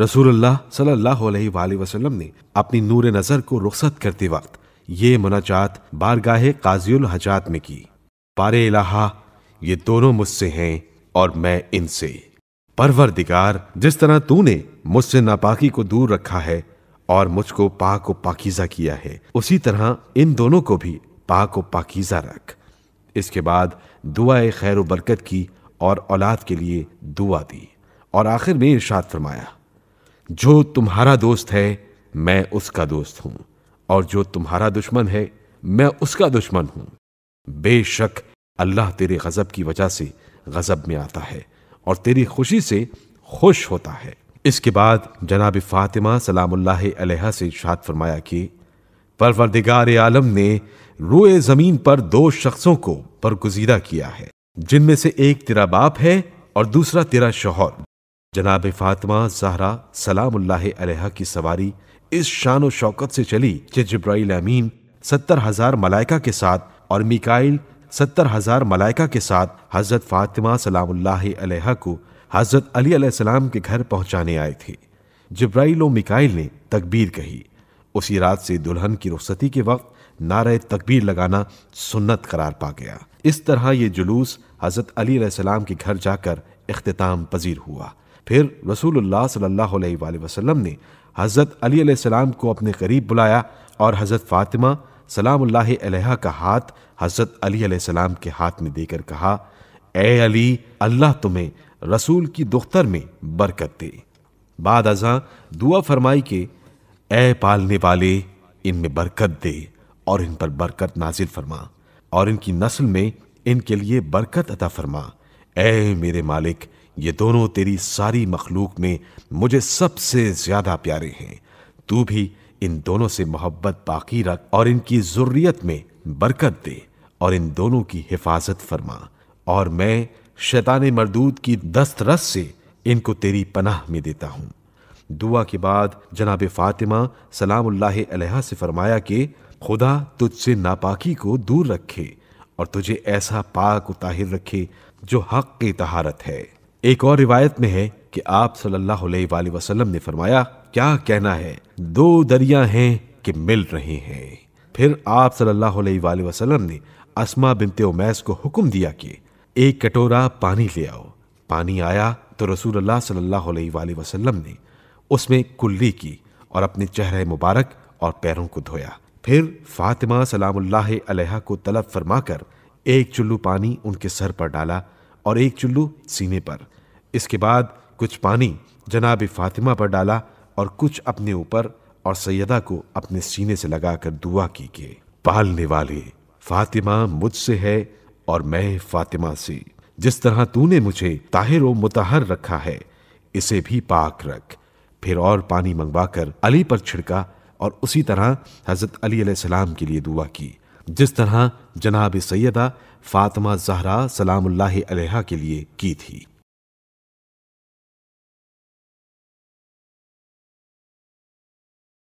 रसूलुल्लाह सल्लल्लाहु ने अपनी नूर नज़र को रुखसत करते वक्त ये मुनाजात बारगाहे काजियुल हजात में की पारे इलाहा ये दोनों मुझसे हैं और मैं इनसे परवर दिगार जिस तरह तू ने मुझसे नापाकी को दूर रखा है और मुझको पा को पाकिजा किया है उसी तरह इन दोनों को भी पाक को पाकिजा रख इसके बाद दुआ खैर बरकत की और औलाद के लिए दुआ दी और आखिर में इर्शाद फरमाया जो तुम्हारा दोस्त है मैं उसका दोस्त हूं और जो तुम्हारा दुश्मन है मैं उसका दुश्मन हूं बेशक अल्लाह तेरे गजब की वजह से गजब में आता है और तेरी खुशी से खुश होता है इसके बाद जनाब फातिमा सलामुल्ला से इशात फरमाया कि परवरदिगार आलम ने रोए ज़मीन पर दो शख्सों को बरगुजीदा किया है जिनमें से एक तेरा बाप है और दूसरा तेरा शोहर जनाब फातिमा जहरा सलाम की सवारी इस शान शौकत से चली कि जब्राइल अमीन सत्तर हजार मलाइका के साथ और मिकाइल सत्तर हजार मलाइका के साथ हजरत फातिमा सलाम को हजरत अली सलाम के घर पहुंचाने आए थे जब्राइल और मिकाइल ने तकबीर कही उसी रात से दुल्हन की रुखसती के वक्त नारे तकबीर लगाना सुन्नत करार पा गया इस तरह ये जुलूस हजरत अली सलाम के घर जाकर अख्ताम पजीर हुआ फिर रसूलुल्लाह सल्लल्लाहु अलैहि वसल्लम ने हज़रत अली को अपने करीब बुलाया और हज़रत फ़ातिमा सलाम का हाथ हज़रत अली के हाथ में देकर कहा ए अली अल्लाह तुम्हें रसूल की दुख्तर में बरकत दे बाद अजा दुआ फरमाई के ए पालने वाले इनमें बरकत दे और इन पर बरकत नाजिल फरमा और इनकी नस्ल में इनके लिए बरकत अता फरमा ए मेरे मालिक ये दोनों तेरी सारी मखलूक में मुझे सबसे ज्यादा प्यारे हैं तू भी इन दोनों से मोहब्बत बाकी रख और इनकी जरूरीत में बरकत दे और इन दोनों की हिफाजत फरमा और मैं शैतान मरदूद की दस्तरस से इनको तेरी पनाह में देता हूँ दुआ के बाद जनाब फ़ातिमा सलाम से फरमाया कि खुदा तुझसे नापाकी को दूर रखे और तुझे ऐसा पाक ताहिर रखे जो हक की तहारत है एक और रिवायत में है कि आप सल्लल्लाहु अलैहि वसल्लम ने फरमाया क्या कहना है दो दरिया हैं कि मिल रहे हैं फिर आप सल्लल्लाहु अलैहि वसल्लम ने असमा बिनते उमैस को हुक्म दिया कि एक कटोरा पानी ले आओ पानी आया तो रसूल सल्लाह वसलम ने उसमें कुल्ली की और अपने चेहरे मुबारक और पैरों को धोया फिर फातिमा सलामुल्लाह को तलब फरमाकर एक चुल्लू पानी उनके सर पर डाला और एक चुल्लू सीने पर इसके बाद कुछ पानी जनाब फातिमा पर डाला और कुछ अपने ऊपर और सैयदा को अपने सीने से लगाकर दुआ की के पालने वाले फातिमा मुझसे है और मैं फातिमा से जिस तरह तूने मुझे ताहिर मुतहर रखा है इसे भी पाक रख फिर और पानी मंगवाकर अली पर छिड़का और उसी तरह हजरत अली सलाम के लिए दुआ की जिस तरह जनाब सैदा फातिमा जहरा सलामुल्लाह अलैहा के लिए की थी